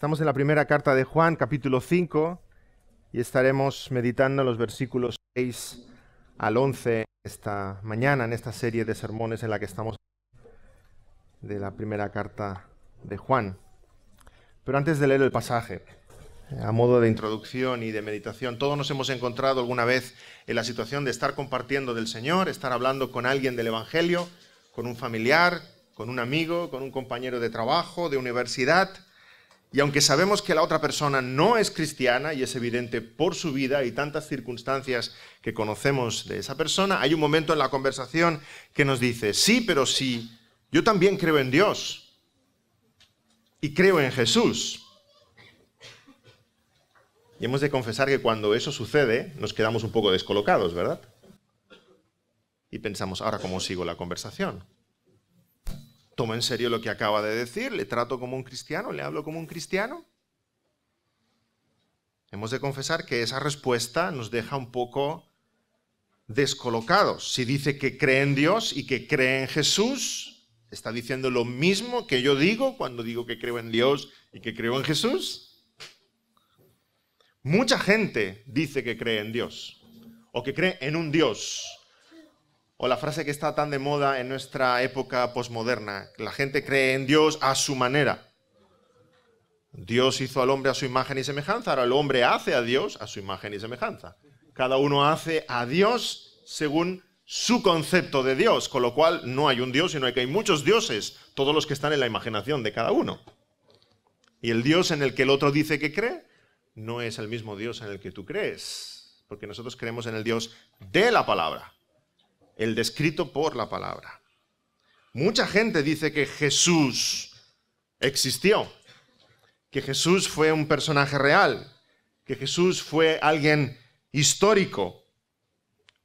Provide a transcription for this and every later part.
Estamos en la primera carta de Juan, capítulo 5, y estaremos meditando los versículos 6 al 11 esta mañana en esta serie de sermones en la que estamos de la primera carta de Juan. Pero antes de leer el pasaje, a modo de introducción y de meditación, todos nos hemos encontrado alguna vez en la situación de estar compartiendo del Señor, estar hablando con alguien del Evangelio, con un familiar, con un amigo, con un compañero de trabajo, de universidad, y aunque sabemos que la otra persona no es cristiana, y es evidente por su vida y tantas circunstancias que conocemos de esa persona, hay un momento en la conversación que nos dice, sí, pero sí, yo también creo en Dios y creo en Jesús. Y hemos de confesar que cuando eso sucede nos quedamos un poco descolocados, ¿verdad? Y pensamos, ahora cómo sigo la conversación toma en serio lo que acaba de decir, le trato como un cristiano, le hablo como un cristiano. Hemos de confesar que esa respuesta nos deja un poco descolocados. Si dice que cree en Dios y que cree en Jesús, está diciendo lo mismo que yo digo cuando digo que creo en Dios y que creo en Jesús. Mucha gente dice que cree en Dios o que cree en un Dios o la frase que está tan de moda en nuestra época posmoderna. La gente cree en Dios a su manera. Dios hizo al hombre a su imagen y semejanza, ahora el hombre hace a Dios a su imagen y semejanza. Cada uno hace a Dios según su concepto de Dios, con lo cual no hay un Dios, sino que hay muchos dioses, todos los que están en la imaginación de cada uno. Y el Dios en el que el otro dice que cree, no es el mismo Dios en el que tú crees, porque nosotros creemos en el Dios de la palabra, el descrito por la palabra. Mucha gente dice que Jesús existió, que Jesús fue un personaje real, que Jesús fue alguien histórico,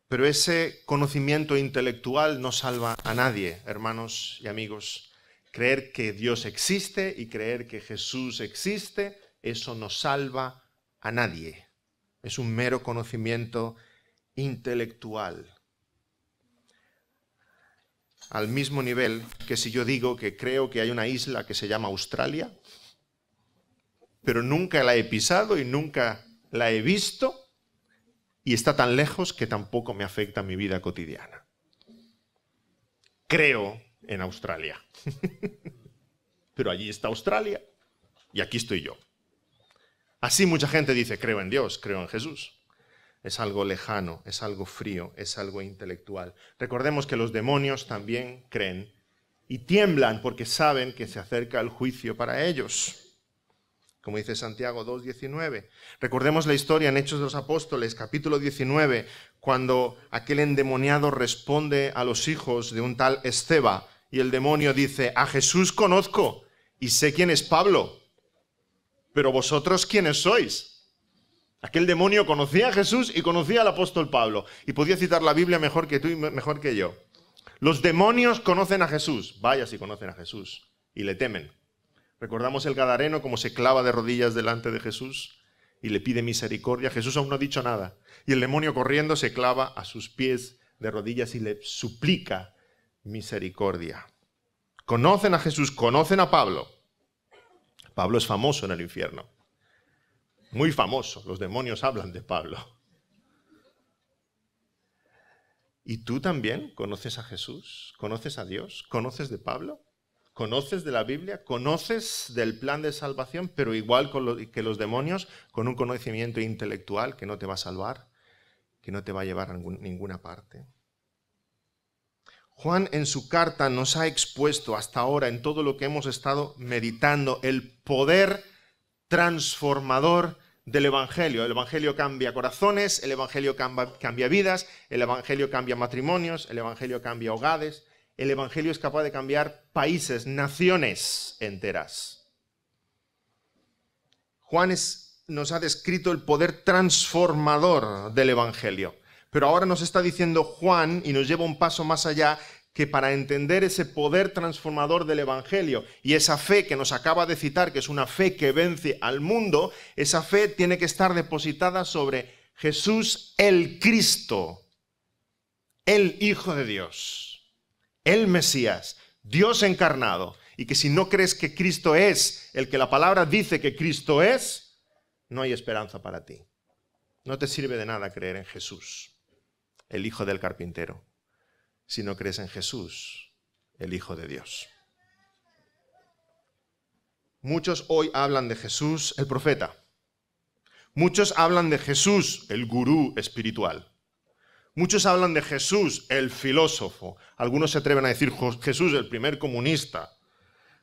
pero ese conocimiento intelectual no salva a nadie, hermanos y amigos. Creer que Dios existe y creer que Jesús existe, eso no salva a nadie. Es un mero conocimiento intelectual al mismo nivel que si yo digo que creo que hay una isla que se llama Australia, pero nunca la he pisado y nunca la he visto y está tan lejos que tampoco me afecta mi vida cotidiana. Creo en Australia, pero allí está Australia y aquí estoy yo. Así mucha gente dice, creo en Dios, creo en Jesús es algo lejano, es algo frío, es algo intelectual. Recordemos que los demonios también creen y tiemblan porque saben que se acerca el juicio para ellos. Como dice Santiago 2.19. Recordemos la historia en Hechos de los Apóstoles, capítulo 19, cuando aquel endemoniado responde a los hijos de un tal Esteba y el demonio dice, a Jesús conozco y sé quién es Pablo, pero vosotros quiénes sois. Aquel demonio conocía a Jesús y conocía al apóstol Pablo. Y podía citar la Biblia mejor que tú y mejor que yo. Los demonios conocen a Jesús. Vaya si conocen a Jesús. Y le temen. Recordamos el Gadareno como se clava de rodillas delante de Jesús y le pide misericordia. Jesús aún no ha dicho nada. Y el demonio corriendo se clava a sus pies de rodillas y le suplica misericordia. Conocen a Jesús, conocen a Pablo. Pablo es famoso en el infierno muy famoso. Los demonios hablan de Pablo. ¿Y tú también conoces a Jesús? ¿Conoces a Dios? ¿Conoces de Pablo? ¿Conoces de la Biblia? ¿Conoces del plan de salvación? Pero igual que los demonios, con un conocimiento intelectual que no te va a salvar, que no te va a llevar a ninguna parte. Juan en su carta nos ha expuesto hasta ahora en todo lo que hemos estado meditando el poder transformador del Evangelio. El Evangelio cambia corazones, el Evangelio cambia, vidas, el Evangelio cambia matrimonios, el Evangelio cambia hogares, el Evangelio es capaz de cambiar países, naciones enteras. Juan nos ha descrito el poder transformador del Evangelio. Pero ahora nos está diciendo Juan y nos lleva un paso más allá que para entender ese poder transformador del Evangelio y esa fe que nos acaba de citar, que es una fe que vence al mundo, esa fe tiene que estar depositada sobre Jesús el Cristo, el Hijo de Dios, el Mesías, Dios encarnado. Y que si no crees que Cristo es el que la palabra dice que Cristo es, no hay esperanza para ti. No te sirve de nada creer en Jesús, el Hijo del Carpintero si no crees en Jesús, el Hijo de Dios. Muchos hoy hablan de Jesús, el profeta. Muchos hablan de Jesús, el gurú espiritual. Muchos hablan de Jesús, el filósofo. Algunos se atreven a decir Jesús, el primer comunista.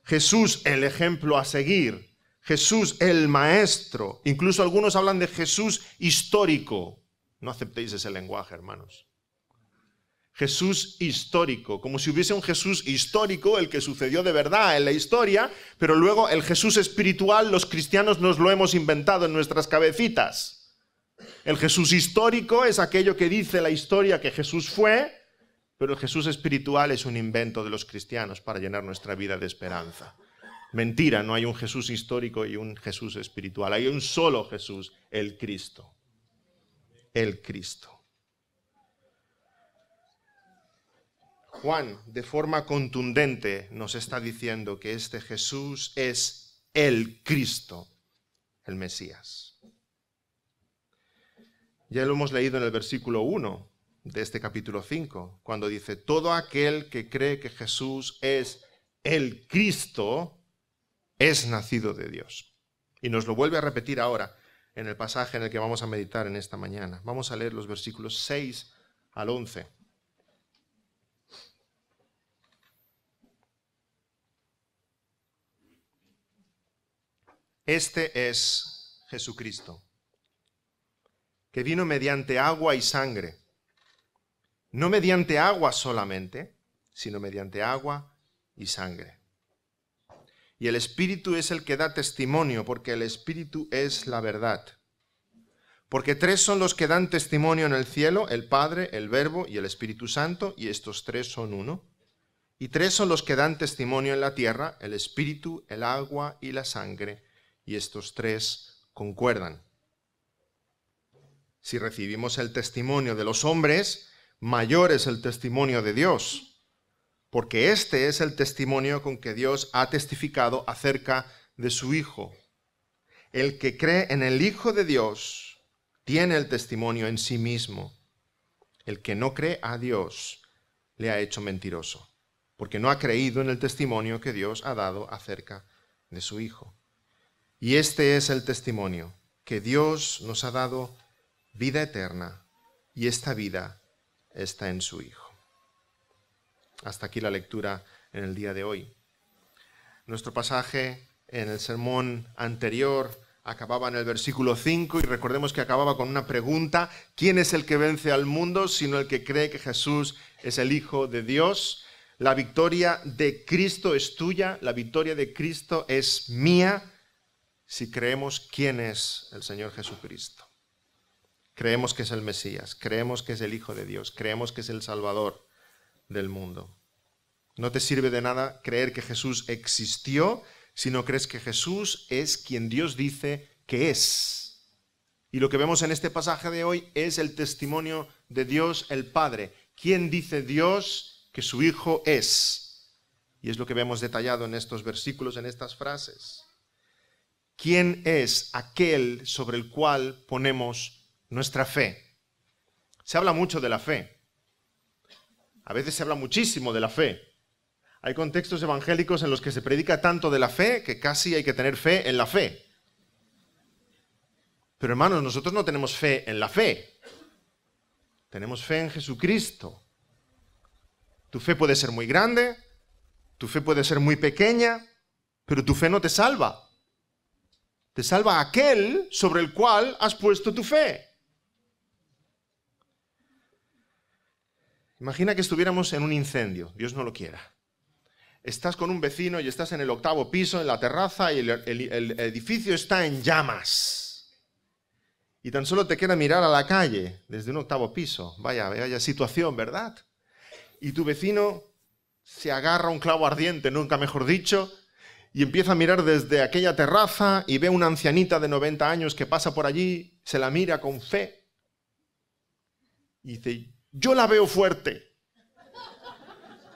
Jesús, el ejemplo a seguir. Jesús, el maestro. Incluso algunos hablan de Jesús histórico. No aceptéis ese lenguaje, hermanos. Jesús histórico, como si hubiese un Jesús histórico, el que sucedió de verdad en la historia, pero luego el Jesús espiritual los cristianos nos lo hemos inventado en nuestras cabecitas. El Jesús histórico es aquello que dice la historia que Jesús fue, pero el Jesús espiritual es un invento de los cristianos para llenar nuestra vida de esperanza. Mentira, no hay un Jesús histórico y un Jesús espiritual, hay un solo Jesús, el Cristo. El Cristo. Juan de forma contundente nos está diciendo que este Jesús es el Cristo, el Mesías. Ya lo hemos leído en el versículo 1 de este capítulo 5, cuando dice, todo aquel que cree que Jesús es el Cristo es nacido de Dios. Y nos lo vuelve a repetir ahora en el pasaje en el que vamos a meditar en esta mañana. Vamos a leer los versículos 6 al 11. Este es Jesucristo, que vino mediante agua y sangre, no mediante agua solamente, sino mediante agua y sangre. Y el Espíritu es el que da testimonio, porque el Espíritu es la verdad. Porque tres son los que dan testimonio en el cielo, el Padre, el Verbo y el Espíritu Santo, y estos tres son uno. Y tres son los que dan testimonio en la tierra, el Espíritu, el agua y la sangre, y estos tres concuerdan. Si recibimos el testimonio de los hombres, mayor es el testimonio de Dios, porque este es el testimonio con que Dios ha testificado acerca de su Hijo. El que cree en el Hijo de Dios tiene el testimonio en sí mismo. El que no cree a Dios le ha hecho mentiroso, porque no ha creído en el testimonio que Dios ha dado acerca de su Hijo. Y este es el testimonio, que Dios nos ha dado vida eterna y esta vida está en su Hijo. Hasta aquí la lectura en el día de hoy. Nuestro pasaje en el sermón anterior acababa en el versículo 5 y recordemos que acababa con una pregunta, ¿quién es el que vence al mundo sino el que cree que Jesús es el Hijo de Dios? La victoria de Cristo es tuya, la victoria de Cristo es mía si creemos quién es el Señor Jesucristo. Creemos que es el Mesías, creemos que es el Hijo de Dios, creemos que es el Salvador del mundo. No te sirve de nada creer que Jesús existió si no crees que Jesús es quien Dios dice que es. Y lo que vemos en este pasaje de hoy es el testimonio de Dios el Padre. ¿Quién dice Dios que su Hijo es? Y es lo que vemos detallado en estos versículos, en estas frases quién es aquel sobre el cual ponemos nuestra fe. Se habla mucho de la fe. A veces se habla muchísimo de la fe. Hay contextos evangélicos en los que se predica tanto de la fe que casi hay que tener fe en la fe. Pero hermanos, nosotros no tenemos fe en la fe. Tenemos fe en Jesucristo. Tu fe puede ser muy grande, tu fe puede ser muy pequeña, pero tu fe no te salva. Te salva aquel sobre el cual has puesto tu fe. Imagina que estuviéramos en un incendio, Dios no lo quiera. Estás con un vecino y estás en el octavo piso, en la terraza, y el, edificio está en llamas. Y tan solo te queda mirar a la calle desde un octavo piso. Vaya, vaya situación, ¿verdad? Y tu vecino se agarra un clavo ardiente, nunca mejor dicho, y empieza a mirar desde aquella terraza y ve una ancianita de 90 años que pasa por allí, se la mira con fe y dice, yo la veo fuerte,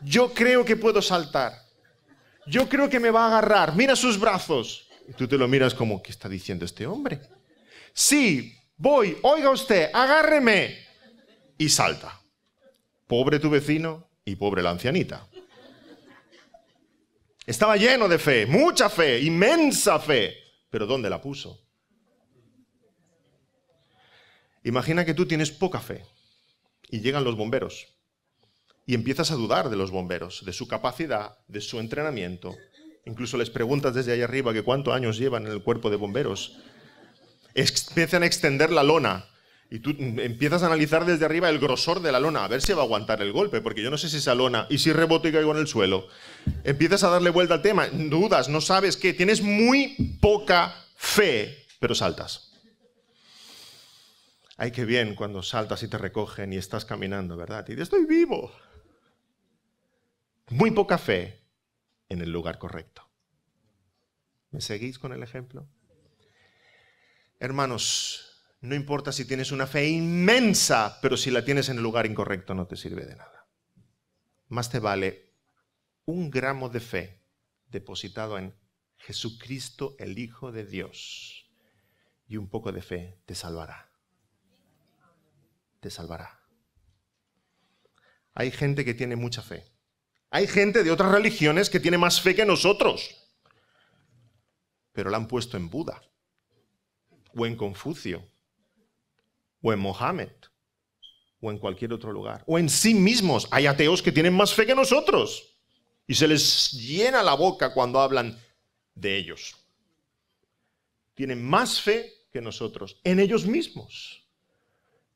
yo creo que puedo saltar, yo creo que me va a agarrar, mira sus brazos. Y tú te lo miras como, ¿qué está diciendo este hombre? Sí, voy, oiga usted, agárreme. Y salta. Pobre tu vecino y pobre la ancianita. Estaba lleno de fe, mucha fe, inmensa fe. Pero ¿dónde la puso? Imagina que tú tienes poca fe y llegan los bomberos y empiezas a dudar de los bomberos, de su capacidad, de su entrenamiento. Incluso les preguntas desde ahí arriba que cuántos años llevan en el cuerpo de bomberos. Empiezan a extender la lona y tú empiezas a analizar desde arriba el grosor de la lona, a ver si va a aguantar el golpe, porque yo no sé si esa lona, y si reboto y caigo en el suelo. Empiezas a darle vuelta al tema, dudas, no sabes qué, tienes muy poca fe, pero saltas. Ay, qué bien cuando saltas y te recogen y estás caminando, ¿verdad? Y dices, estoy vivo. Muy poca fe en el lugar correcto. ¿Me seguís con el ejemplo? Hermanos, no importa si tienes una fe inmensa, pero si la tienes en el lugar incorrecto no te sirve de nada. Más te vale un gramo de fe depositado en Jesucristo, el Hijo de Dios, y un poco de fe te salvará. Te salvará. Hay gente que tiene mucha fe. Hay gente de otras religiones que tiene más fe que nosotros, pero la han puesto en Buda o en Confucio o en Mohammed, o en cualquier otro lugar, o en sí mismos. Hay ateos que tienen más fe que nosotros y se les llena la boca cuando hablan de ellos. Tienen más fe que nosotros en ellos mismos,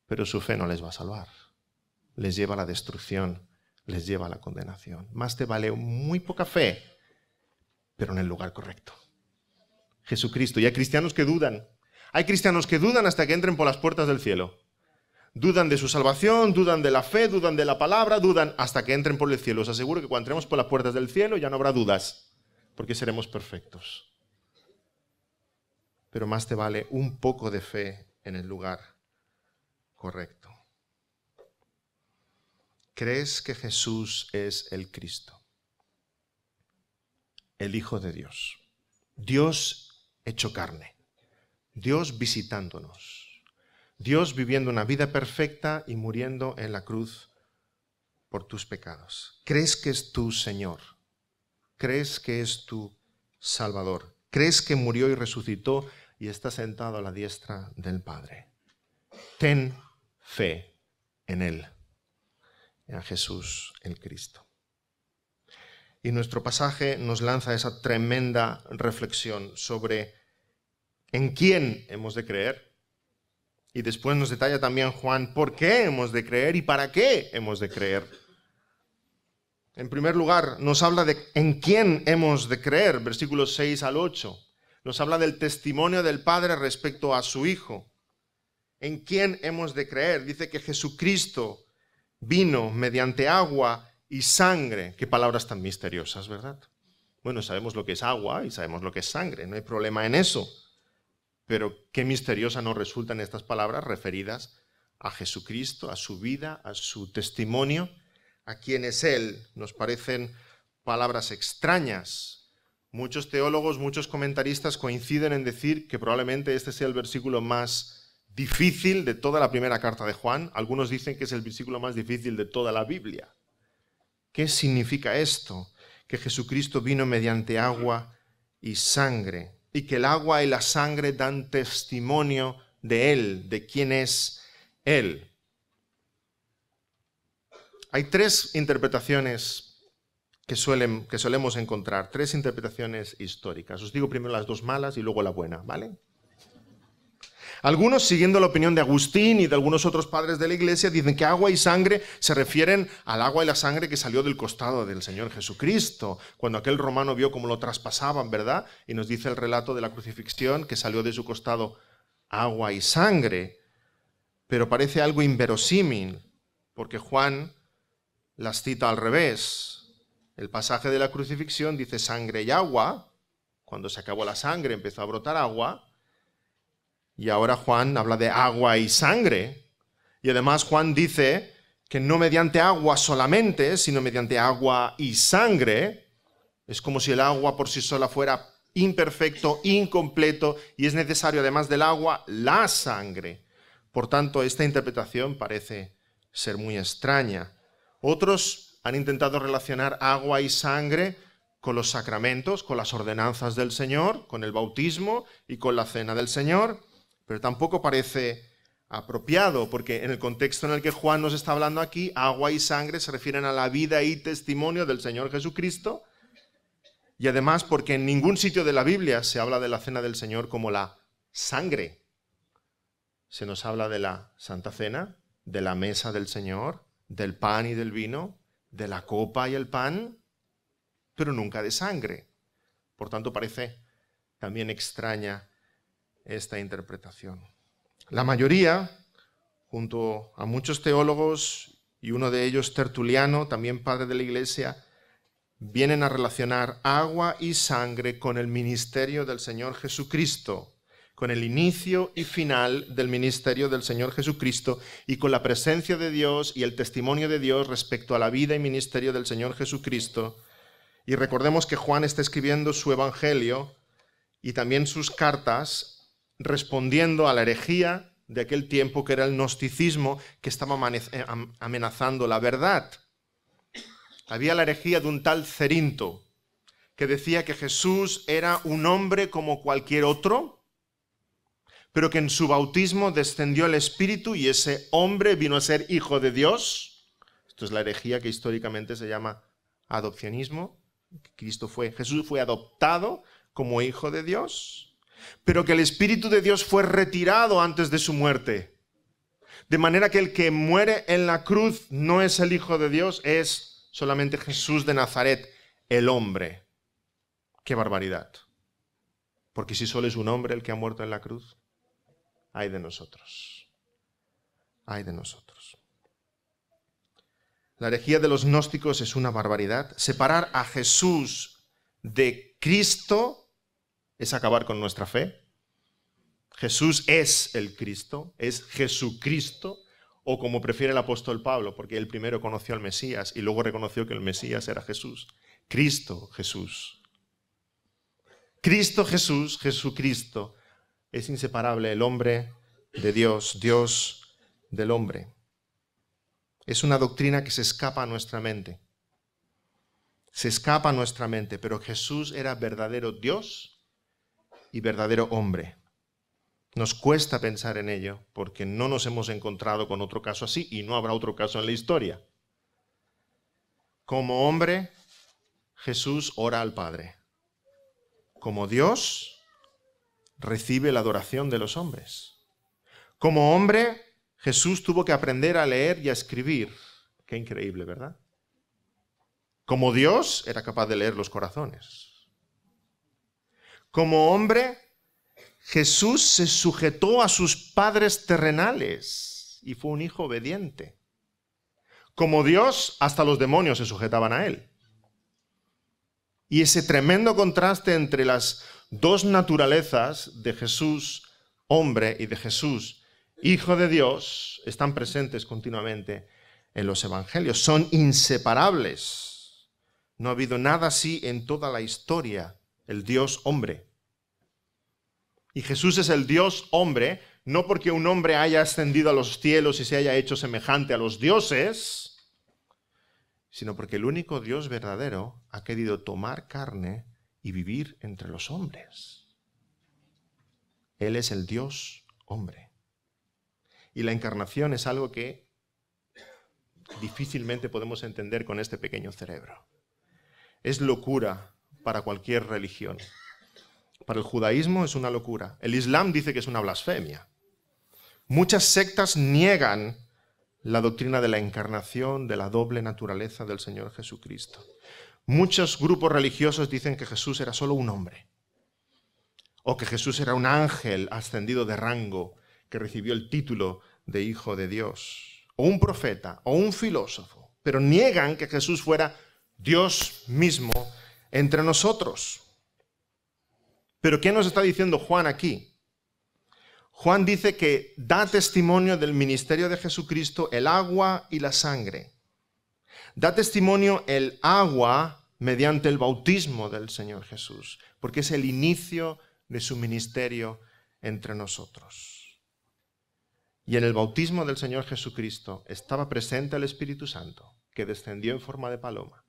pero su fe no les va a salvar. Les lleva a la destrucción, les lleva a la condenación. Más te vale muy poca fe, pero en el lugar correcto. Jesucristo. Y hay cristianos que dudan, hay cristianos que dudan hasta que entren por las puertas del cielo. Dudan de su salvación, dudan de la fe, dudan de la palabra, dudan hasta que entren por el cielo. Os aseguro que cuando entremos por las puertas del cielo ya no habrá dudas, porque seremos perfectos. Pero más te vale un poco de fe en el lugar correcto. ¿Crees que Jesús es el Cristo? El Hijo de Dios. Dios hecho carne. Dios visitándonos, Dios viviendo una vida perfecta y muriendo en la cruz por tus pecados. ¿Crees que es tu Señor? ¿Crees que es tu Salvador? ¿Crees que murió y resucitó y está sentado a la diestra del Padre? Ten fe en Él, en Jesús el Cristo. Y nuestro pasaje nos lanza esa tremenda reflexión sobre en quién hemos de creer. Y después nos detalla también Juan por qué hemos de creer y para qué hemos de creer. En primer lugar, nos habla de en quién hemos de creer, versículos 6 al 8. Nos habla del testimonio del Padre respecto a su Hijo. ¿En quién hemos de creer? Dice que Jesucristo vino mediante agua y sangre. Qué palabras tan misteriosas, ¿verdad? Bueno, sabemos lo que es agua y sabemos lo que es sangre, no hay problema en eso. Pero qué misteriosa nos resultan estas palabras referidas a Jesucristo, a su vida, a su testimonio, a quién es Él. Nos parecen palabras extrañas. Muchos teólogos, muchos comentaristas coinciden en decir que probablemente este sea el versículo más difícil de toda la primera carta de Juan. Algunos dicen que es el versículo más difícil de toda la Biblia. ¿Qué significa esto? Que Jesucristo vino mediante agua y sangre y que el agua y la sangre dan testimonio de Él, de quién es Él. Hay tres interpretaciones que, suelen, que solemos encontrar, tres interpretaciones históricas. Os digo primero las dos malas y luego la buena, ¿vale? Algunos, siguiendo la opinión de Agustín y de algunos otros padres de la Iglesia, dicen que agua y sangre se refieren al agua y la sangre que salió del costado del Señor Jesucristo, cuando aquel romano vio cómo lo traspasaban, ¿verdad? Y nos dice el relato de la crucifixión que salió de su costado agua y sangre, pero parece algo inverosímil, porque Juan las cita al revés. El pasaje de la crucifixión dice sangre y agua, cuando se acabó la sangre empezó a brotar agua, y ahora Juan habla de agua y sangre. Y además Juan dice que no mediante agua solamente, sino mediante agua y sangre. Es como si el agua por sí sola fuera imperfecto, incompleto, y es necesario, además del agua, la sangre. Por tanto, esta interpretación parece ser muy extraña. Otros han intentado relacionar agua y sangre con los sacramentos, con las ordenanzas del Señor, con el bautismo y con la cena del Señor pero tampoco parece apropiado, porque en el contexto en el que Juan nos está hablando aquí, agua y sangre se refieren a la vida y testimonio del Señor Jesucristo, y además porque en ningún sitio de la Biblia se habla de la cena del Señor como la sangre. Se nos habla de la Santa Cena, de la mesa del Señor, del pan y del vino, de la copa y el pan, pero nunca de sangre. Por tanto, parece también extraña esta interpretación. La mayoría, junto a muchos teólogos y uno de ellos Tertuliano, también padre de la Iglesia, vienen a relacionar agua y sangre con el ministerio del Señor Jesucristo, con el inicio y final del ministerio del Señor Jesucristo y con la presencia de Dios y el testimonio de Dios respecto a la vida y ministerio del Señor Jesucristo. Y recordemos que Juan está escribiendo su Evangelio y también sus cartas respondiendo a la herejía de aquel tiempo que era el gnosticismo que estaba eh, amenazando la verdad. Había la herejía de un tal Cerinto que decía que Jesús era un hombre como cualquier otro, pero que en su bautismo descendió el Espíritu y ese hombre vino a ser hijo de Dios. Esto es la herejía que históricamente se llama adopcionismo. Cristo fue, Jesús fue adoptado como hijo de Dios pero que el Espíritu de Dios fue retirado antes de su muerte. De manera que el que muere en la cruz no es el Hijo de Dios, es solamente Jesús de Nazaret, el hombre. ¡Qué barbaridad! Porque si solo es un hombre el que ha muerto en la cruz, ay de nosotros. Ay de nosotros. La herejía de los gnósticos es una barbaridad. Separar a Jesús de Cristo es acabar con nuestra fe. Jesús es el Cristo, es Jesucristo, o como prefiere el apóstol Pablo, porque él primero conoció al Mesías y luego reconoció que el Mesías era Jesús. Cristo Jesús. Cristo Jesús, Jesucristo, es inseparable el hombre de Dios, Dios del hombre. Es una doctrina que se escapa a nuestra mente. Se escapa a nuestra mente, pero Jesús era verdadero Dios y verdadero hombre. Nos cuesta pensar en ello porque no nos hemos encontrado con otro caso así y no habrá otro caso en la historia. Como hombre, Jesús ora al Padre. Como Dios, recibe la adoración de los hombres. Como hombre, Jesús tuvo que aprender a leer y a escribir. Qué increíble, ¿verdad? Como Dios, era capaz de leer los corazones. Como hombre, Jesús se sujetó a sus padres terrenales y fue un hijo obediente. Como Dios, hasta los demonios se sujetaban a él. Y ese tremendo contraste entre las dos naturalezas de Jesús hombre y de Jesús hijo de Dios están presentes continuamente en los evangelios. Son inseparables. No ha habido nada así en toda la historia el Dios hombre. Y Jesús es el Dios hombre, no porque un hombre haya ascendido a los cielos y se haya hecho semejante a los dioses, sino porque el único Dios verdadero ha querido tomar carne y vivir entre los hombres. Él es el Dios hombre. Y la encarnación es algo que difícilmente podemos entender con este pequeño cerebro. Es locura para cualquier religión. Para el judaísmo es una locura. El islam dice que es una blasfemia. Muchas sectas niegan la doctrina de la encarnación, de la doble naturaleza del Señor Jesucristo. Muchos grupos religiosos dicen que Jesús era solo un hombre, o que Jesús era un ángel ascendido de rango que recibió el título de Hijo de Dios, o un profeta, o un filósofo, pero niegan que Jesús fuera Dios mismo entre nosotros. Pero ¿qué nos está diciendo Juan aquí? Juan dice que da testimonio del ministerio de Jesucristo el agua y la sangre. Da testimonio el agua mediante el bautismo del Señor Jesús, porque es el inicio de su ministerio entre nosotros. Y en el bautismo del Señor Jesucristo estaba presente el Espíritu Santo, que descendió en forma de paloma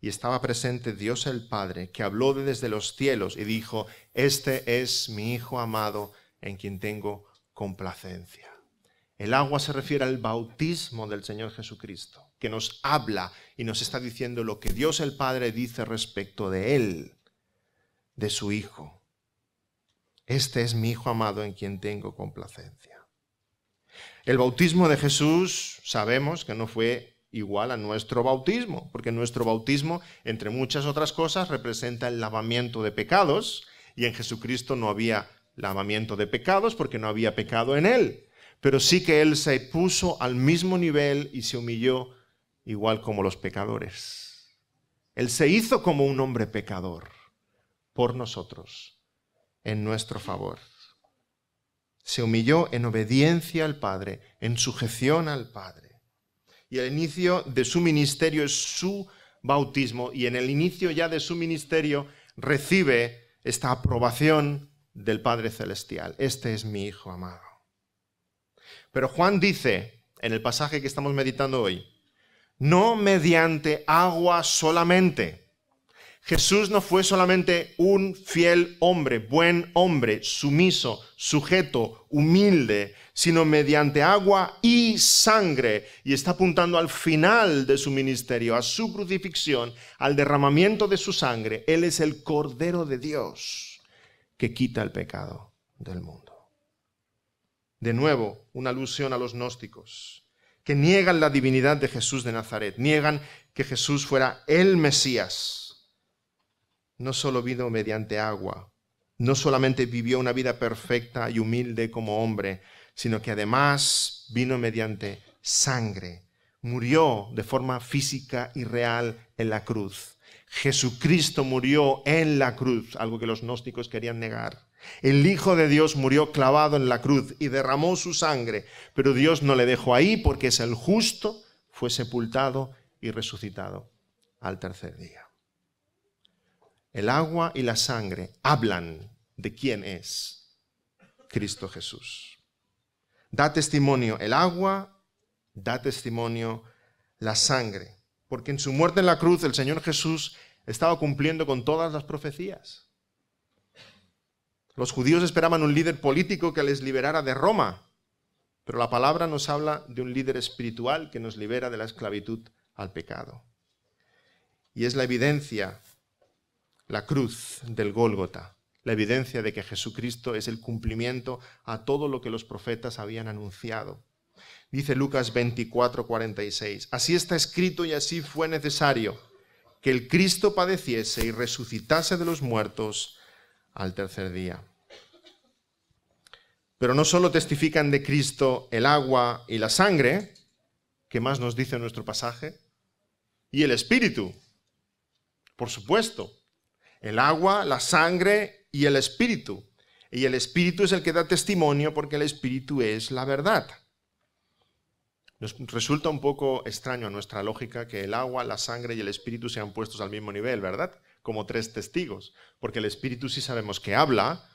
y estaba presente Dios el Padre, que habló desde los cielos y dijo, Este es mi Hijo amado en quien tengo complacencia. El agua se refiere al bautismo del Señor Jesucristo, que nos habla y nos está diciendo lo que Dios el Padre dice respecto de Él, de su Hijo. Este es mi Hijo amado en quien tengo complacencia. El bautismo de Jesús sabemos que no fue igual a nuestro bautismo, porque nuestro bautismo, entre muchas otras cosas, representa el lavamiento de pecados, y en Jesucristo no había lavamiento de pecados porque no había pecado en él, pero sí que él se puso al mismo nivel y se humilló igual como los pecadores. Él se hizo como un hombre pecador por nosotros, en nuestro favor. Se humilló en obediencia al Padre, en sujeción al Padre y el inicio de su ministerio es su bautismo y en el inicio ya de su ministerio recibe esta aprobación del Padre Celestial. Este es mi Hijo amado. Pero Juan dice en el pasaje que estamos meditando hoy, no mediante agua solamente, Jesús no fue solamente un fiel hombre, buen hombre, sumiso, sujeto, humilde, sino mediante agua y sangre. Y está apuntando al final de su ministerio, a su crucifixión, al derramamiento de su sangre. Él es el Cordero de Dios que quita el pecado del mundo. De nuevo, una alusión a los gnósticos, que niegan la divinidad de Jesús de Nazaret, niegan que Jesús fuera el Mesías no solo vino mediante agua, no solamente vivió una vida perfecta y humilde como hombre, sino que además vino mediante sangre, murió de forma física y real en la cruz. Jesucristo murió en la cruz, algo que los gnósticos querían negar. El Hijo de Dios murió clavado en la cruz y derramó su sangre, pero Dios no le dejó ahí porque es el justo, fue sepultado y resucitado al tercer día. El agua y la sangre hablan de quién es Cristo Jesús. Da testimonio el agua, da testimonio la sangre, porque en su muerte en la cruz el Señor Jesús estaba cumpliendo con todas las profecías. Los judíos esperaban un líder político que les liberara de Roma, pero la palabra nos habla de un líder espiritual que nos libera de la esclavitud al pecado. Y es la evidencia la cruz del Gólgota, la evidencia de que Jesucristo es el cumplimiento a todo lo que los profetas habían anunciado. Dice Lucas 24, así está escrito y así fue necesario que el Cristo padeciese y resucitase de los muertos al tercer día. Pero no solo testifican de Cristo el agua y la sangre, que más nos dice nuestro pasaje, y el Espíritu, por supuesto, el agua, la sangre y el espíritu. Y el espíritu es el que da testimonio porque el espíritu es la verdad. Nos resulta un poco extraño a nuestra lógica que el agua, la sangre y el espíritu sean puestos al mismo nivel, ¿verdad? Como tres testigos, porque el espíritu sí sabemos que habla,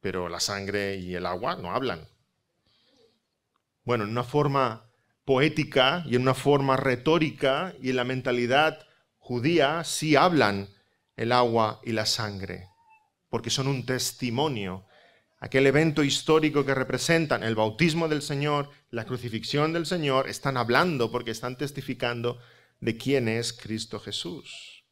pero la sangre y el agua no hablan. Bueno, en una forma poética y en una forma retórica y en la mentalidad judía sí hablan, el agua y la sangre, porque son un testimonio, aquel evento histórico que representan el bautismo del Señor, la crucifixión del Señor, están hablando porque están testificando de quién es Cristo Jesús.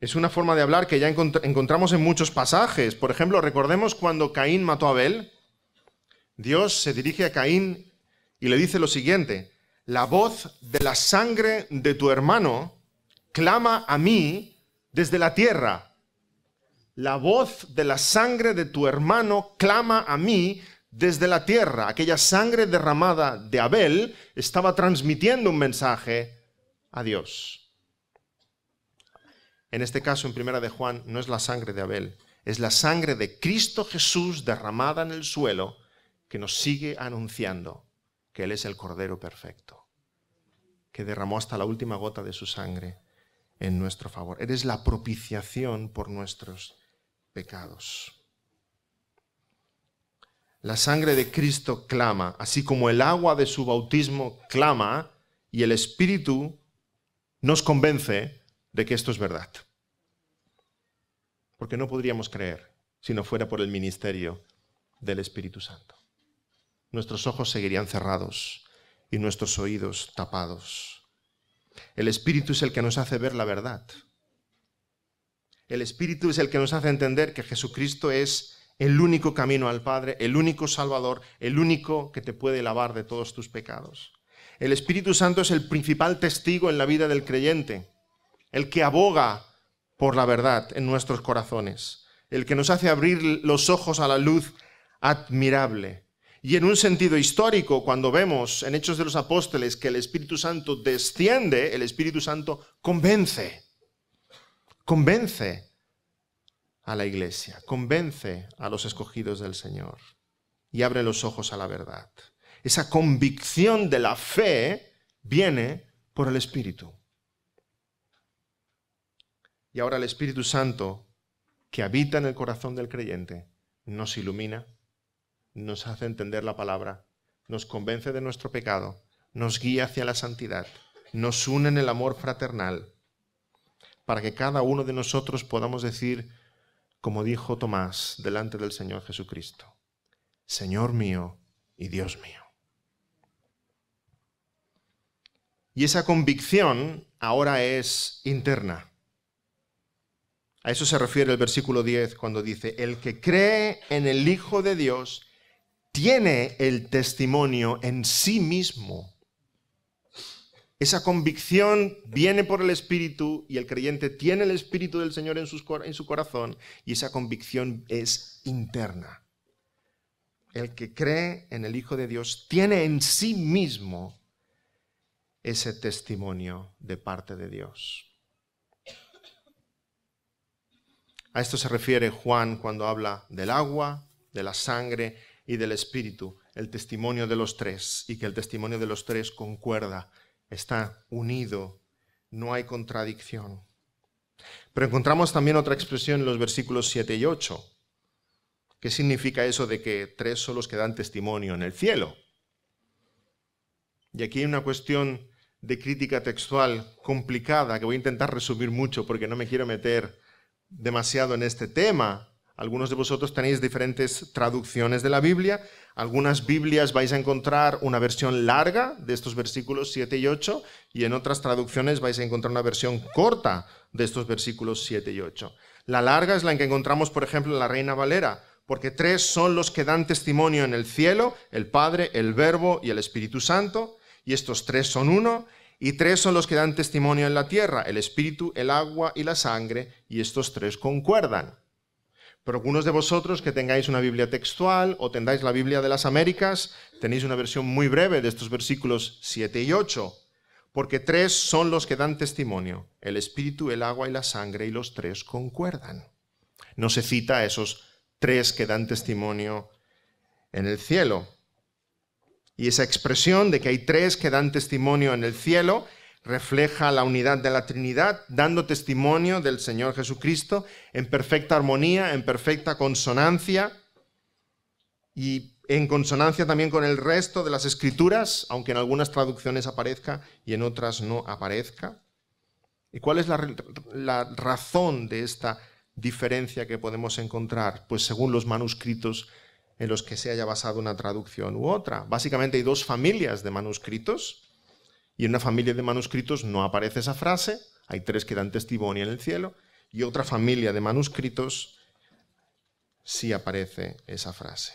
Es una forma de hablar que ya encontramos en muchos pasajes. Por ejemplo, recordemos cuando Caín mató a Abel. Dios se dirige a Caín y le dice lo siguiente, la voz de la sangre de tu hermano clama a mí desde la tierra. La voz de la sangre de tu hermano clama a mí desde la tierra. Aquella sangre derramada de Abel estaba transmitiendo un mensaje a Dios. En este caso, en primera de Juan, no es la sangre de Abel, es la sangre de Cristo Jesús derramada en el suelo que nos sigue anunciando que Él es el Cordero perfecto, que derramó hasta la última gota de su sangre en nuestro favor. Eres la propiciación por nuestros pecados. La sangre de Cristo clama, así como el agua de su bautismo clama y el Espíritu nos convence de que esto es verdad. Porque no podríamos creer si no fuera por el ministerio del Espíritu Santo. Nuestros ojos seguirían cerrados y nuestros oídos tapados. El Espíritu es el que nos hace ver la verdad. El Espíritu es el que nos hace entender que Jesucristo es el único camino al Padre, el único Salvador, el único que te puede lavar de todos tus pecados. El Espíritu Santo es el principal testigo en la vida del creyente, el que aboga por la verdad en nuestros corazones, el que nos hace abrir los ojos a la luz admirable y en un sentido histórico, cuando vemos en Hechos de los Apóstoles que el Espíritu Santo desciende, el Espíritu Santo convence, convence a la iglesia, convence a los escogidos del Señor y abre los ojos a la verdad. Esa convicción de la fe viene por el Espíritu. Y ahora el Espíritu Santo, que habita en el corazón del creyente, nos ilumina nos hace entender la palabra, nos convence de nuestro pecado, nos guía hacia la santidad, nos une en el amor fraternal, para que cada uno de nosotros podamos decir, como dijo Tomás delante del Señor Jesucristo, Señor mío y Dios mío. Y esa convicción ahora es interna. A eso se refiere el versículo 10 cuando dice, el que cree en el Hijo de Dios tiene el testimonio en sí mismo. Esa convicción viene por el Espíritu y el creyente tiene el Espíritu del Señor en, su corazón y esa convicción es interna. El que cree en el Hijo de Dios tiene en sí mismo ese testimonio de parte de Dios. A esto se refiere Juan cuando habla del agua, de la sangre y del Espíritu, el testimonio de los tres, y que el testimonio de los tres concuerda, está unido, no hay contradicción. Pero encontramos también otra expresión en los versículos 7 y 8. ¿Qué significa eso de que tres son los que dan testimonio en el cielo? Y aquí hay una cuestión de crítica textual complicada que voy a intentar resumir mucho porque no me quiero meter demasiado en este tema, algunos de vosotros tenéis diferentes traducciones de la Biblia. Algunas Biblias vais a encontrar una versión larga de estos versículos 7 y 8 y en otras traducciones vais a encontrar una versión corta de estos versículos 7 y 8. La larga es la en que encontramos, por ejemplo, la Reina Valera, porque tres son los que dan testimonio en el cielo, el Padre, el Verbo y el Espíritu Santo, y estos tres son uno, y tres son los que dan testimonio en la tierra, el Espíritu, el agua y la sangre, y estos tres concuerdan. Pero algunos de vosotros que tengáis una Biblia textual o tendáis la Biblia de las Américas, tenéis una versión muy breve de estos versículos 7 y 8, porque tres son los que dan testimonio, el espíritu, el agua y la sangre, y los tres concuerdan. No se cita a esos tres que dan testimonio en el cielo. Y esa expresión de que hay tres que dan testimonio en el cielo refleja la unidad de la Trinidad, dando testimonio del Señor Jesucristo en perfecta armonía, en perfecta consonancia y en consonancia también con el resto de las escrituras, aunque en algunas traducciones aparezca y en otras no aparezca. ¿Y cuál es la, razón de esta diferencia que podemos encontrar? Pues según los manuscritos en los que se haya basado una traducción u otra. Básicamente hay dos familias de manuscritos y en una familia de manuscritos no aparece esa frase, hay tres que dan testimonio en el cielo, y otra familia de manuscritos sí aparece esa frase.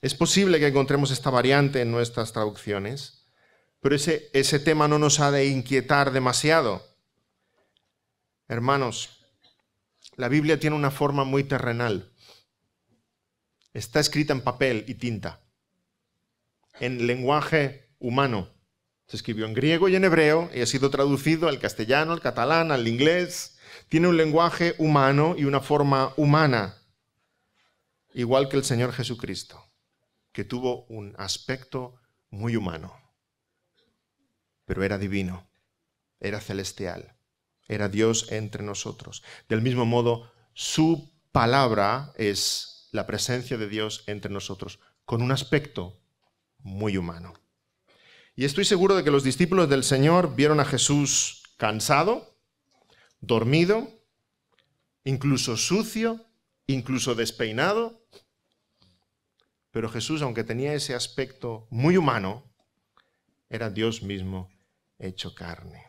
Es posible que encontremos esta variante en nuestras traducciones, pero ese, ese tema no nos ha de inquietar demasiado. Hermanos, la Biblia tiene una forma muy terrenal. Está escrita en papel y tinta, en lenguaje humano. Se escribió en griego y en hebreo y ha sido traducido al castellano, al catalán, al inglés. Tiene un lenguaje humano y una forma humana, igual que el Señor Jesucristo, que tuvo un aspecto muy humano, pero era divino, era celestial, era Dios entre nosotros. Del mismo modo, su palabra es la presencia de Dios entre nosotros, con un aspecto muy humano. Y estoy seguro de que los discípulos del Señor vieron a Jesús cansado, dormido, incluso sucio, incluso despeinado. Pero Jesús, aunque tenía ese aspecto muy humano, era Dios mismo hecho carne.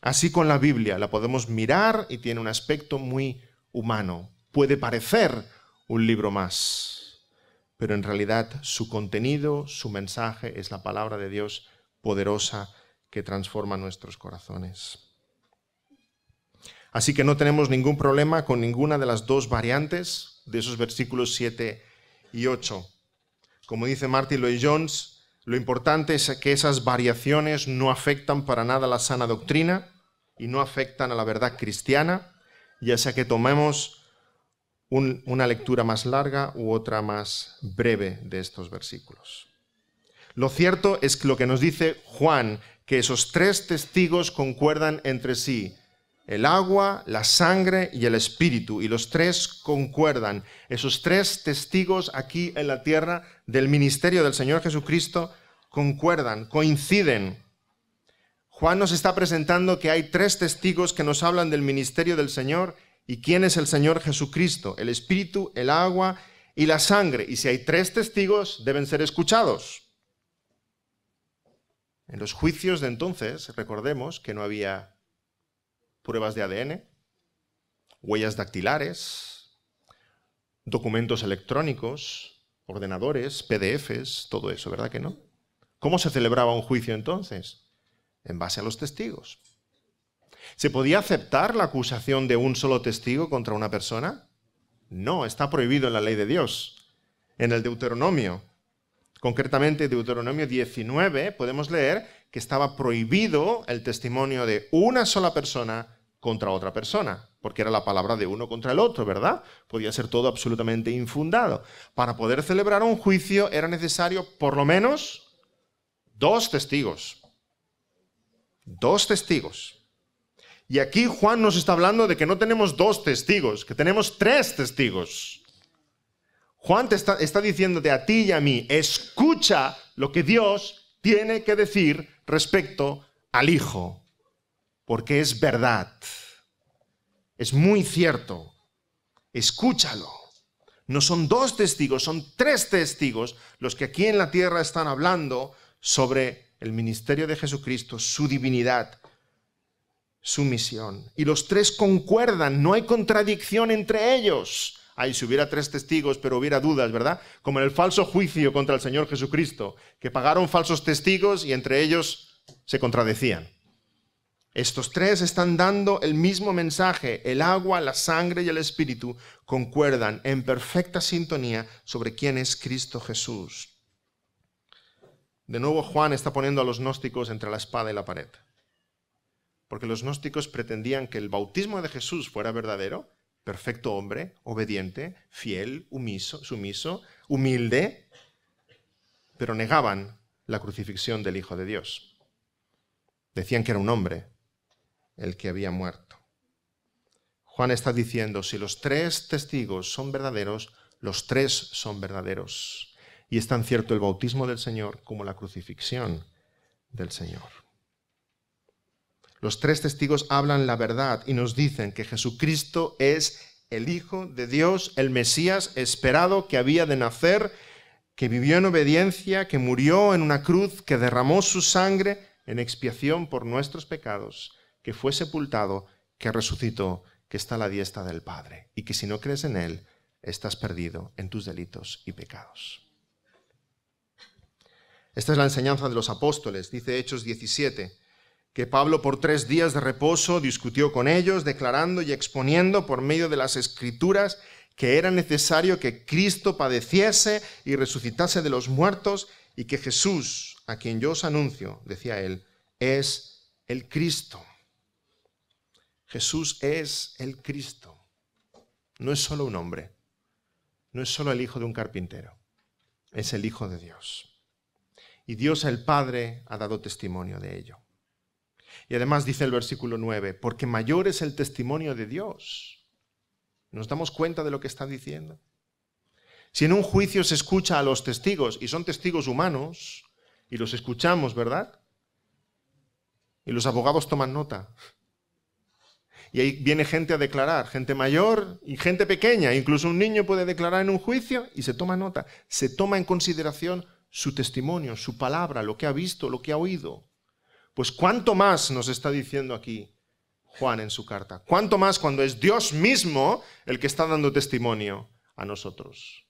Así con la Biblia, la podemos mirar y tiene un aspecto muy humano. Puede parecer un libro más pero en realidad su contenido, su mensaje es la palabra de Dios poderosa que transforma nuestros corazones. Así que no tenemos ningún problema con ninguna de las dos variantes de esos versículos 7 y 8. Como dice Martin Lloyd Jones, lo importante es que esas variaciones no afectan para nada la sana doctrina y no afectan a la verdad cristiana, ya sea que tomemos una lectura más larga u otra más breve de estos versículos. Lo cierto es que lo que nos dice Juan, que esos tres testigos concuerdan entre sí. El agua, la sangre y el espíritu. Y los tres concuerdan. Esos tres testigos aquí en la tierra del ministerio del Señor Jesucristo concuerdan, coinciden. Juan nos está presentando que hay tres testigos que nos hablan del ministerio del Señor ¿Y quién es el Señor Jesucristo? El Espíritu, el agua y la sangre. Y si hay tres testigos, deben ser escuchados. En los juicios de entonces, recordemos que no había pruebas de ADN, huellas dactilares, documentos electrónicos, ordenadores, PDFs, todo eso, ¿verdad que no? ¿Cómo se celebraba un juicio entonces? En base a los testigos. ¿Se podía aceptar la acusación de un solo testigo contra una persona? No, está prohibido en la ley de Dios, en el Deuteronomio. Concretamente, Deuteronomio 19 podemos leer que estaba prohibido el testimonio de una sola persona contra otra persona, porque era la palabra de uno contra el otro, ¿verdad? Podía ser todo absolutamente infundado. Para poder celebrar un juicio era necesario por lo menos dos testigos. Dos testigos. Y aquí Juan nos está hablando de que no tenemos dos testigos, que tenemos tres testigos. Juan te está, está diciéndote a ti y a mí, escucha lo que Dios tiene que decir respecto al Hijo, porque es verdad, es muy cierto, escúchalo. No son dos testigos, son tres testigos los que aquí en la tierra están hablando sobre el ministerio de Jesucristo, su divinidad, su Y los tres concuerdan, no hay contradicción entre ellos. Ay, si hubiera tres testigos, pero hubiera dudas, ¿verdad? Como en el falso juicio contra el Señor Jesucristo, que pagaron falsos testigos y entre ellos se contradecían. Estos tres están dando el mismo mensaje. El agua, la sangre y el espíritu concuerdan en perfecta sintonía sobre quién es Cristo Jesús. De nuevo Juan está poniendo a los gnósticos entre la espada y la pared porque los gnósticos pretendían que el bautismo de Jesús fuera verdadero, perfecto hombre, obediente, fiel, humiso, sumiso, humilde, pero negaban la crucifixión del Hijo de Dios. Decían que era un hombre el que había muerto. Juan está diciendo, si los tres testigos son verdaderos, los tres son verdaderos. Y es tan cierto el bautismo del Señor como la crucifixión del Señor. Los tres testigos hablan la verdad y nos dicen que Jesucristo es el Hijo de Dios, el Mesías esperado que había de nacer, que vivió en obediencia, que murió en una cruz, que derramó su sangre en expiación por nuestros pecados, que fue sepultado, que resucitó, que está a la diestra del Padre, y que si no crees en Él, estás perdido en tus delitos y pecados. Esta es la enseñanza de los apóstoles, dice Hechos 17 que Pablo por tres días de reposo discutió con ellos, declarando y exponiendo por medio de las escrituras que era necesario que Cristo padeciese y resucitase de los muertos y que Jesús, a quien yo os anuncio, decía él, es el Cristo. Jesús es el Cristo. No es solo un hombre, no es solo el hijo de un carpintero, es el Hijo de Dios. Y Dios el Padre ha dado testimonio de ello. Y además dice el versículo 9, porque mayor es el testimonio de Dios. ¿Nos damos cuenta de lo que está diciendo? Si en un juicio se escucha a los testigos, y son testigos humanos, y los escuchamos, ¿verdad? Y los abogados toman nota. Y ahí viene gente a declarar, gente mayor y gente pequeña. Incluso un niño puede declarar en un juicio y se toma nota. Se toma en consideración su testimonio, su palabra, lo que ha visto, lo que ha oído. Pues cuánto más nos está diciendo aquí Juan en su carta. Cuánto más cuando es Dios mismo el que está dando testimonio a nosotros,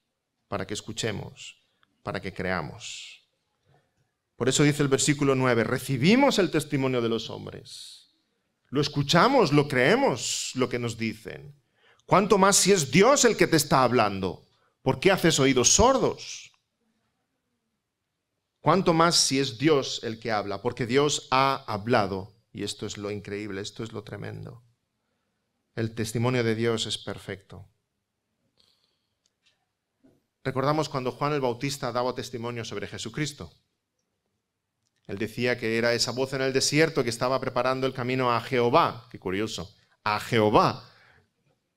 para que escuchemos, para que creamos. Por eso dice el versículo 9, recibimos el testimonio de los hombres. Lo escuchamos, lo creemos, lo que nos dicen. Cuánto más si es Dios el que te está hablando. ¿Por qué haces oídos sordos? ¿Cuánto más si es Dios el que habla, porque Dios ha hablado. Y esto es lo increíble, esto es lo tremendo. El testimonio de Dios es perfecto. Recordamos cuando Juan el Bautista daba testimonio sobre Jesucristo. Él decía que era esa voz en el desierto que estaba preparando el camino a Jehová. Qué curioso. A Jehová,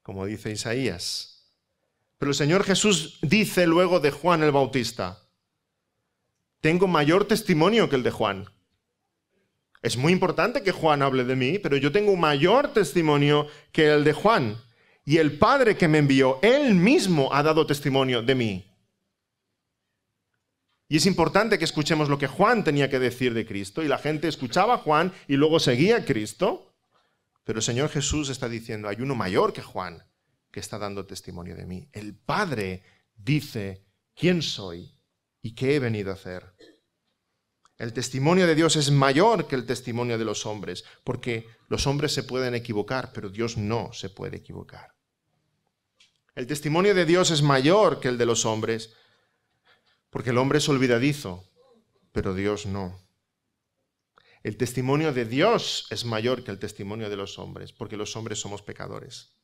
como dice Isaías. Pero el Señor Jesús dice luego de Juan el Bautista, tengo mayor testimonio que el de Juan. Es muy importante que Juan hable de mí, pero yo tengo mayor testimonio que el de Juan. Y el Padre que me envió, Él mismo ha dado testimonio de mí. Y es importante que escuchemos lo que Juan tenía que decir de Cristo. Y la gente escuchaba a Juan y luego seguía a Cristo. Pero el Señor Jesús está diciendo, hay uno mayor que Juan que está dando testimonio de mí. El Padre dice quién soy y qué he venido a hacer. El testimonio de Dios es mayor que el testimonio de los hombres, porque los hombres se pueden equivocar, pero Dios no se puede equivocar. El testimonio de Dios es mayor que el de los hombres, porque el hombre es olvidadizo, pero Dios no. El testimonio de Dios es mayor que el testimonio de los hombres, porque los hombres somos pecadores.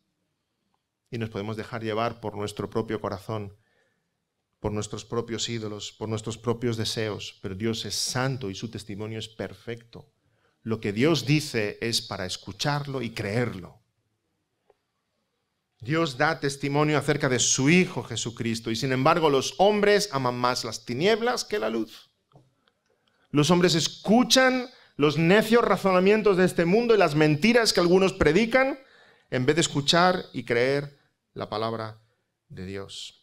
Y nos podemos dejar llevar por nuestro propio corazón por nuestros propios ídolos, por nuestros propios deseos, pero Dios es santo y su testimonio es perfecto. Lo que Dios dice es para escucharlo y creerlo. Dios da testimonio acerca de su Hijo Jesucristo y sin embargo los hombres aman más las tinieblas que la luz. Los hombres escuchan los necios razonamientos de este mundo y las mentiras que algunos predican en vez de escuchar y creer la palabra de Dios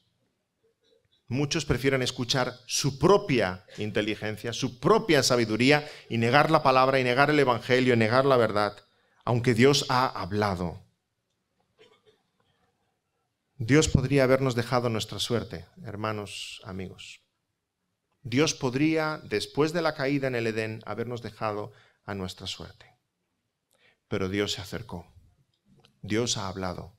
muchos prefieren escuchar su propia inteligencia, su propia sabiduría y negar la palabra y negar el Evangelio y negar la verdad, aunque Dios ha hablado. Dios podría habernos dejado nuestra suerte, hermanos, amigos. Dios podría, después de la caída en el Edén, habernos dejado a nuestra suerte. Pero Dios se acercó. Dios ha hablado.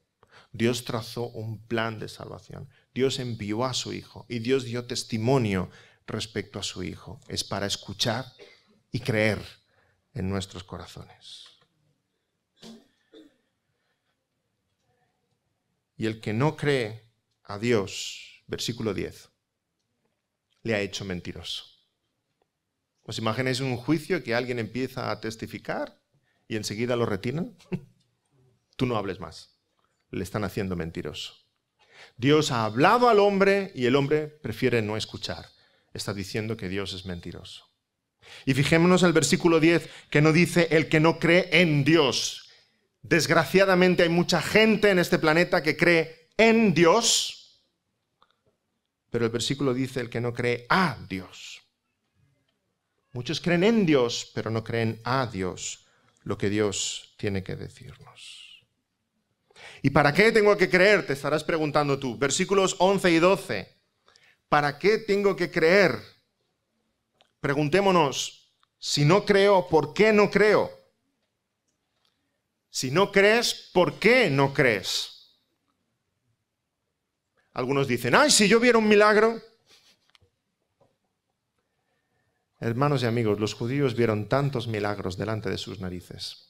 Dios trazó un plan de salvación. Dios envió a su Hijo y Dios dio testimonio respecto a su Hijo. Es para escuchar y creer en nuestros corazones. Y el que no cree a Dios, versículo 10, le ha hecho mentiroso. ¿Os imagináis un juicio que alguien empieza a testificar y enseguida lo retiran? Tú no hables más. Le están haciendo mentiroso. Dios ha hablado al hombre y el hombre prefiere no escuchar. Está diciendo que Dios es mentiroso. Y fijémonos en el versículo 10, que no dice el que no cree en Dios. Desgraciadamente hay mucha gente en este planeta que cree en Dios, pero el versículo dice el que no cree a Dios. Muchos creen en Dios, pero no creen a Dios lo que Dios tiene que decirnos. ¿Y para qué tengo que creer? Te estarás preguntando tú. Versículos 11 y 12. ¿Para qué tengo que creer? Preguntémonos, si no creo, ¿por qué no creo? Si no crees, ¿por qué no crees? Algunos dicen, ay, si yo viera un milagro. Hermanos y amigos, los judíos vieron tantos milagros delante de sus narices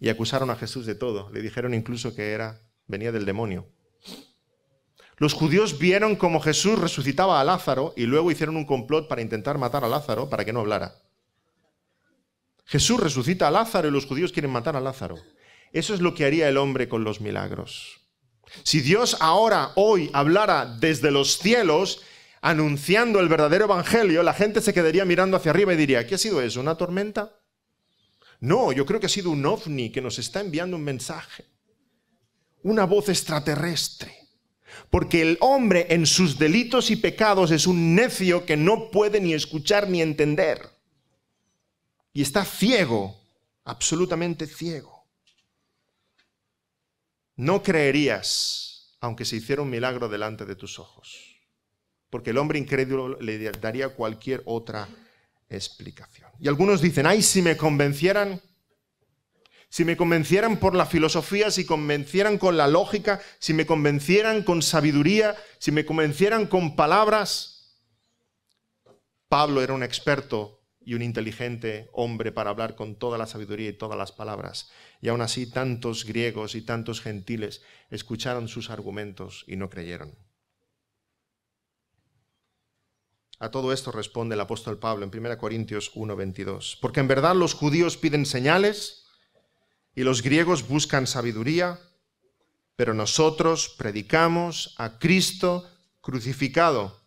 y acusaron a Jesús de todo. Le dijeron incluso que era venía del demonio. Los judíos vieron cómo Jesús resucitaba a Lázaro y luego hicieron un complot para intentar matar a Lázaro para que no hablara. Jesús resucita a Lázaro y los judíos quieren matar a Lázaro. Eso es lo que haría el hombre con los milagros. Si Dios ahora, hoy, hablara desde los cielos, anunciando el verdadero evangelio, la gente se quedaría mirando hacia arriba y diría, ¿qué ha sido eso? ¿Una tormenta? No, yo creo que ha sido un ovni que nos está enviando un mensaje, una voz extraterrestre. Porque el hombre en sus delitos y pecados es un necio que no puede ni escuchar ni entender. Y está ciego, absolutamente ciego. No creerías aunque se hiciera un milagro delante de tus ojos. Porque el hombre incrédulo le daría cualquier otra explicación. Y algunos dicen, ay, si me convencieran, si me convencieran por la filosofía, si convencieran con la lógica, si me convencieran con sabiduría, si me convencieran con palabras. Pablo era un experto y un inteligente hombre para hablar con toda la sabiduría y todas las palabras. Y aún así tantos griegos y tantos gentiles escucharon sus argumentos y no creyeron. A todo esto responde el apóstol Pablo en 1 Corintios 1:22. Porque en verdad los judíos piden señales y los griegos buscan sabiduría, pero nosotros predicamos a Cristo crucificado,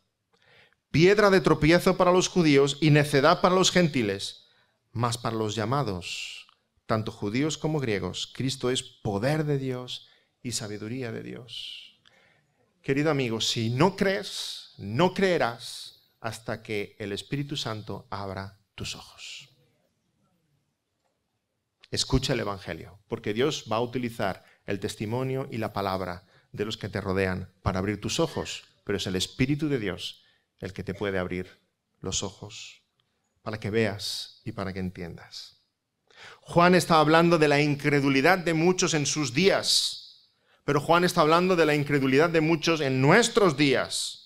piedra de tropiezo para los judíos y necedad para los gentiles, mas para los llamados, tanto judíos como griegos, Cristo es poder de Dios y sabiduría de Dios. Querido amigo, si no crees, no creerás hasta que el Espíritu Santo abra tus ojos. Escucha el Evangelio, porque Dios va a utilizar el testimonio y la palabra de los que te rodean para abrir tus ojos, pero es el Espíritu de Dios el que te puede abrir los ojos para que veas y para que entiendas. Juan está hablando de la incredulidad de muchos en sus días, pero Juan está hablando de la incredulidad de muchos en nuestros días.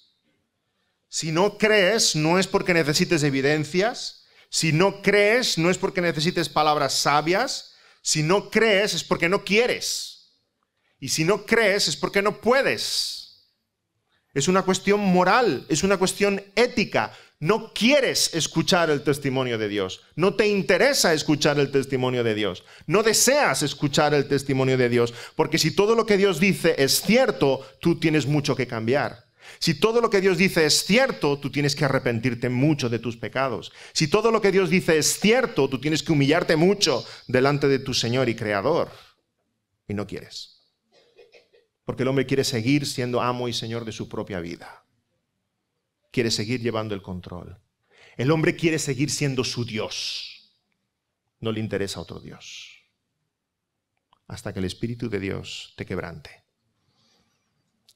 Si no crees, no es porque necesites evidencias. Si no crees, no es porque necesites palabras sabias. Si no crees, es porque no quieres. Y si no crees, es porque no puedes. Es una cuestión moral, es una cuestión ética. No quieres escuchar el testimonio de Dios. No te interesa escuchar el testimonio de Dios. No deseas escuchar el testimonio de Dios. Porque si todo lo que Dios dice es cierto, tú tienes mucho que cambiar. Si todo lo que Dios dice es cierto, tú tienes que arrepentirte mucho de tus pecados. Si todo lo que Dios dice es cierto, tú tienes que humillarte mucho delante de tu Señor y Creador. Y no quieres. Porque el hombre quiere seguir siendo amo y Señor de su propia vida. Quiere seguir llevando el control. El hombre quiere seguir siendo su Dios. No le interesa otro Dios. Hasta que el Espíritu de Dios te quebrante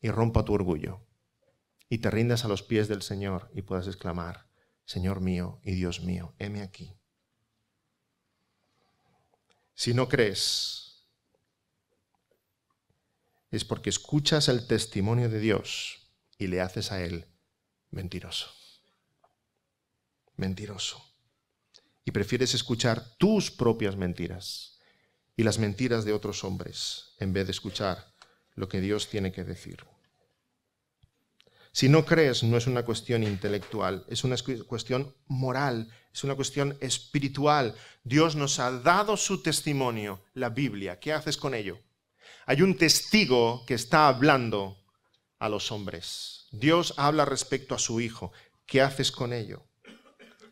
y rompa tu orgullo y te rindas a los pies del Señor y puedas exclamar, Señor mío y Dios mío, heme aquí. Si no crees, es porque escuchas el testimonio de Dios y le haces a Él mentiroso. Mentiroso. Y prefieres escuchar tus propias mentiras y las mentiras de otros hombres en vez de escuchar lo que Dios tiene que decir. Si no crees, no es una cuestión intelectual, es una cuestión moral, es una cuestión espiritual. Dios nos ha dado su testimonio, la Biblia. ¿Qué haces con ello? Hay un testigo que está hablando a los hombres. Dios habla respecto a su Hijo. ¿Qué haces con ello?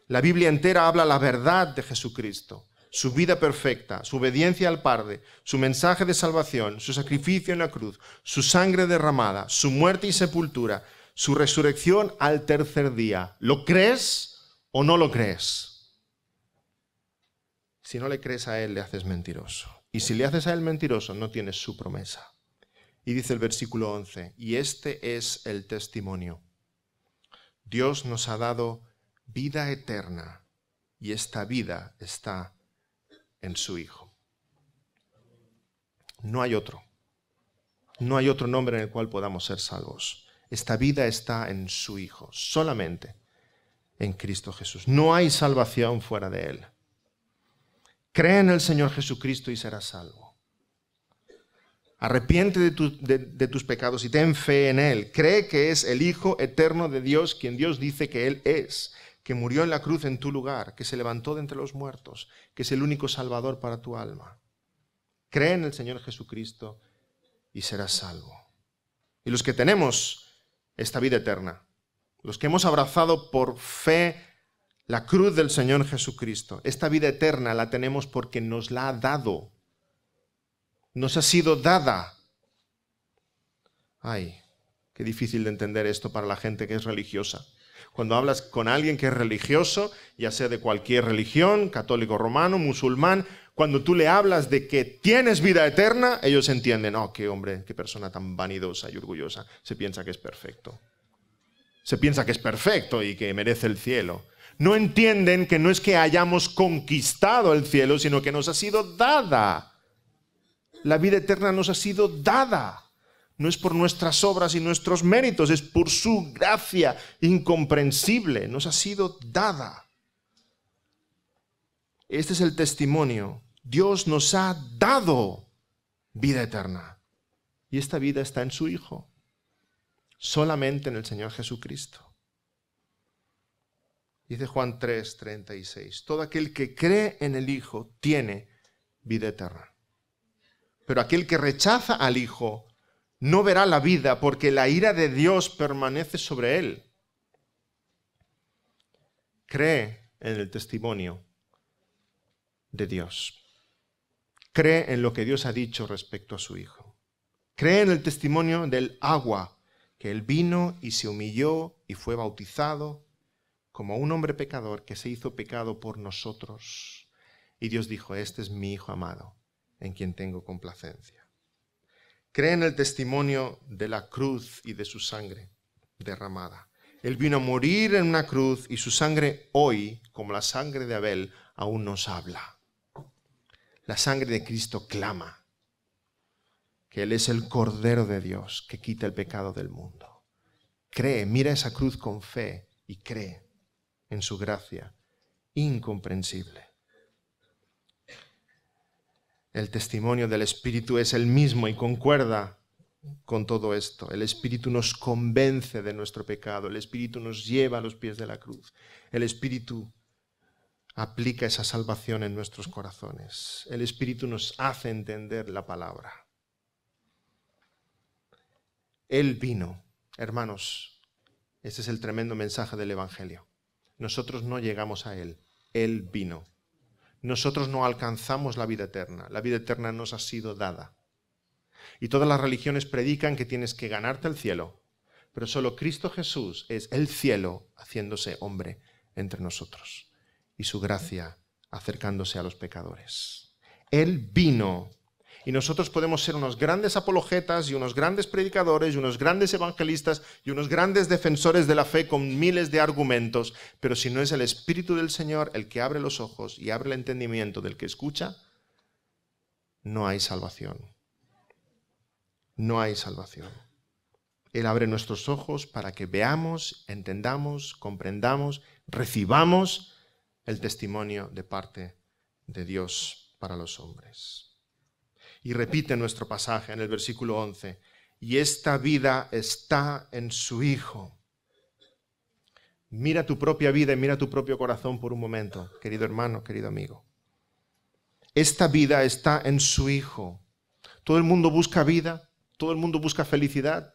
La Biblia entera habla la verdad de Jesucristo, su vida perfecta, su obediencia al Padre, su mensaje de salvación, su sacrificio en la cruz, su sangre derramada, su muerte y sepultura, su resurrección al tercer día. ¿Lo crees o no lo crees? Si no le crees a Él, le haces mentiroso. Y si le haces a Él mentiroso, no tienes su promesa. Y dice el versículo 11, y este es el testimonio. Dios nos ha dado vida eterna y esta vida está en su Hijo. No hay otro. No hay otro nombre en el cual podamos ser salvos. Esta vida está en su Hijo, solamente en Cristo Jesús. No hay salvación fuera de Él. Cree en el Señor Jesucristo y serás salvo. Arrepiente de, tus pecados y ten fe en Él. Cree que es el Hijo eterno de Dios quien Dios dice que Él es, que murió en la cruz en tu lugar, que se levantó de entre los muertos, que es el único salvador para tu alma. Cree en el Señor Jesucristo y serás salvo. Y los que tenemos esta vida eterna. Los que hemos abrazado por fe la cruz del Señor Jesucristo, esta vida eterna la tenemos porque nos la ha dado. Nos ha sido dada. Ay, qué difícil de entender esto para la gente que es religiosa. Cuando hablas con alguien que es religioso, ya sea de cualquier religión, católico romano, musulmán, cuando tú le hablas de que tienes vida eterna, ellos entienden, oh, qué hombre, qué persona tan vanidosa y orgullosa, se piensa que es perfecto. Se piensa que es perfecto y que merece el cielo. No entienden que no es que hayamos conquistado el cielo, sino que nos ha sido dada. La vida eterna nos ha sido dada. No es por nuestras obras y nuestros méritos, es por su gracia incomprensible. Nos ha sido dada. Este es el testimonio Dios nos ha dado vida eterna. Y esta vida está en su Hijo, solamente en el Señor Jesucristo. Dice Juan 3, 36, todo aquel que cree en el Hijo tiene vida eterna. Pero aquel que rechaza al Hijo no verá la vida porque la ira de Dios permanece sobre él. Cree en el testimonio de Dios cree en lo que Dios ha dicho respecto a su Hijo. Cree en el testimonio del agua, que él vino y se humilló y fue bautizado como un hombre pecador que se hizo pecado por nosotros. Y Dios dijo, este es mi Hijo amado, en quien tengo complacencia. Cree en el testimonio de la cruz y de su sangre derramada. Él vino a morir en una cruz y su sangre hoy, como la sangre de Abel, aún nos habla. La sangre de Cristo clama que Él es el Cordero de Dios que quita el pecado del mundo. Cree, mira esa cruz con fe y cree en su gracia incomprensible. El testimonio del Espíritu es el mismo y concuerda con todo esto. El Espíritu nos convence de nuestro pecado, el Espíritu nos lleva a los pies de la cruz, el Espíritu aplica esa salvación en nuestros corazones. El Espíritu nos hace entender la palabra. Él vino, hermanos, Ese es el tremendo mensaje del Evangelio. Nosotros no llegamos a Él, Él vino. Nosotros no alcanzamos la vida eterna, la vida eterna nos ha sido dada. Y todas las religiones predican que tienes que ganarte el cielo, pero solo Cristo Jesús es el cielo haciéndose hombre entre nosotros y su gracia acercándose a los pecadores. Él vino y nosotros podemos ser unos grandes apologetas y unos grandes predicadores y unos grandes evangelistas y unos grandes defensores de la fe con miles de argumentos, pero si no es el Espíritu del Señor el que abre los ojos y abre el entendimiento del que escucha, no hay salvación. No hay salvación. Él abre nuestros ojos para que veamos, entendamos, comprendamos, recibamos el testimonio de parte de Dios para los hombres. Y repite nuestro pasaje en el versículo 11, y esta vida está en su Hijo. Mira tu propia vida y mira tu propio corazón por un momento, querido hermano, querido amigo. Esta vida está en su Hijo. Todo el mundo busca vida, todo el mundo busca felicidad,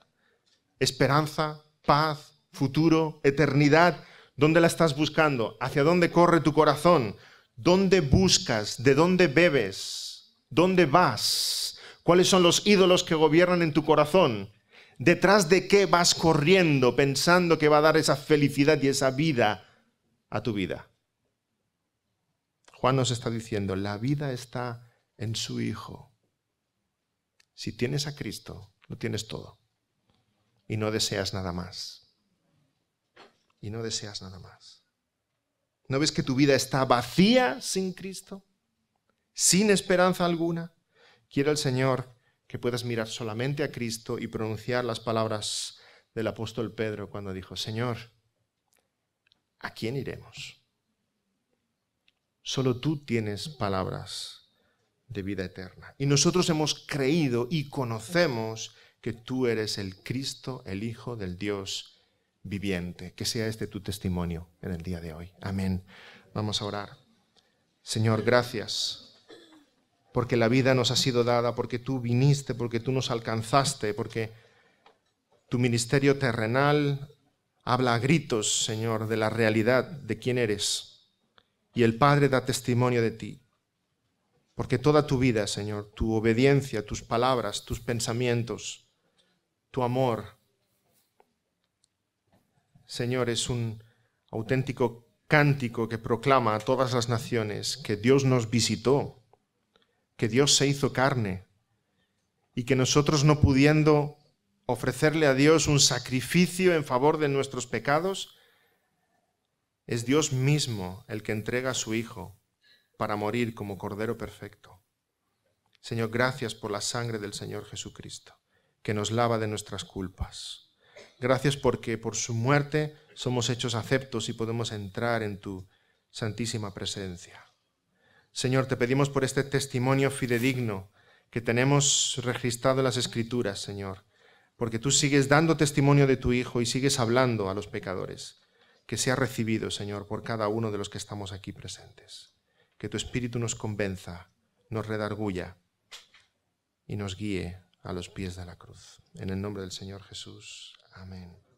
esperanza, paz, futuro, eternidad, ¿Dónde la estás buscando? ¿Hacia dónde corre tu corazón? ¿Dónde buscas? ¿De dónde bebes? ¿Dónde vas? ¿Cuáles son los ídolos que gobiernan en tu corazón? ¿Detrás de qué vas corriendo pensando que va a dar esa felicidad y esa vida a tu vida? Juan nos está diciendo, la vida está en su Hijo. Si tienes a Cristo, lo tienes todo y no deseas nada más y no deseas nada más. ¿No ves que tu vida está vacía sin Cristo? ¿Sin esperanza alguna? Quiero el Señor que puedas mirar solamente a Cristo y pronunciar las palabras del apóstol Pedro cuando dijo, Señor, ¿a quién iremos? Solo tú tienes palabras de vida eterna. Y nosotros hemos creído y conocemos que tú eres el Cristo, el Hijo del Dios viviente. Que sea este tu testimonio en el día de hoy. Amén. Vamos a orar. Señor, gracias porque la vida nos ha sido dada, porque tú viniste, porque tú nos alcanzaste, porque tu ministerio terrenal habla a gritos, Señor, de la realidad de quién eres. Y el Padre da testimonio de ti. Porque toda tu vida, Señor, tu obediencia, tus palabras, tus pensamientos, tu amor, Señor, es un auténtico cántico que proclama a todas las naciones que Dios nos visitó, que Dios se hizo carne y que nosotros no pudiendo ofrecerle a Dios un sacrificio en favor de nuestros pecados, es Dios mismo el que entrega a su Hijo para morir como Cordero perfecto. Señor, gracias por la sangre del Señor Jesucristo, que nos lava de nuestras culpas. Gracias porque por su muerte somos hechos aceptos y podemos entrar en tu santísima presencia. Señor, te pedimos por este testimonio fidedigno que tenemos registrado en las Escrituras, Señor, porque tú sigues dando testimonio de tu Hijo y sigues hablando a los pecadores, que sea recibido, Señor, por cada uno de los que estamos aquí presentes. Que tu Espíritu nos convenza, nos redarguya y nos guíe a los pies de la cruz. En el nombre del Señor Jesús. Amen.